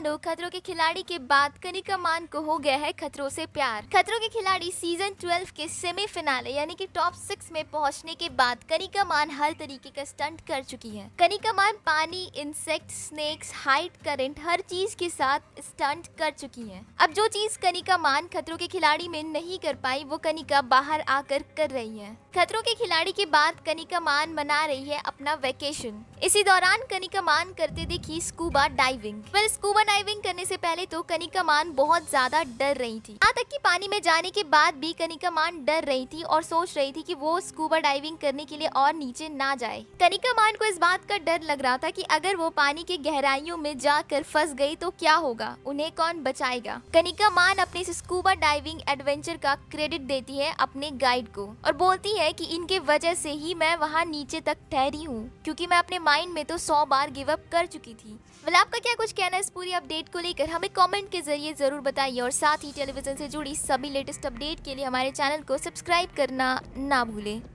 मानो खतरों के खिलाड़ी के बाद कनिका मान को हो गया है खतरों से प्यार खतरों के खिलाड़ी सीजन 12 के सेमीफिनाले यानी कि टॉप सिक्स में पहुंचने के बाद कनिका मान हर तरीके का स्टंट कर चुकी है कनिका मान पानी इंसेक्ट स्नेक्स हाइट करंट हर चीज के साथ स्टंट कर चुकी है अब जो चीज कनिका मान खतरों के खिलाड़ी में नहीं कर पाई वो कनिका बाहर आकर कर रही है खतरों के खिलाड़ी के बाद कनिका मान मना रही है अपना वेकेशन इसी दौरान कनिका मान करते देखी स्कूबा डाइविंग पर स्कूबा डाइविंग करने से पहले तो कनिका मान बहुत ज्यादा डर रही थी यहाँ तक कि पानी में जाने के बाद भी कनिका मान डर रही थी और सोच रही थी कि वो स्कूबा डाइविंग करने के लिए और नीचे ना जाए कनिका मान को इस बात का डर लग रहा था कि अगर वो पानी के गहराइयों में जाकर फंस गई तो क्या होगा उन्हें कौन बचाएगा कनिका मान अपने स्कूबा डाइविंग एडवेंचर का क्रेडिट देती है अपने गाइड को और बोलती है की इनके वजह से ही मैं वहाँ नीचे तक ठहरी हूँ क्यूँकी मैं अपने माइंड में तो सौ बार गिव अप कर चुकी थी मतलब आपका क्या कुछ कहना इस पूरी अपडेट को लेकर हमें कमेंट के जरिए ज़रूर बताइए और साथ ही टेलीविज़न से जुड़ी सभी लेटेस्ट अपडेट के लिए हमारे चैनल को सब्सक्राइब करना ना भूलें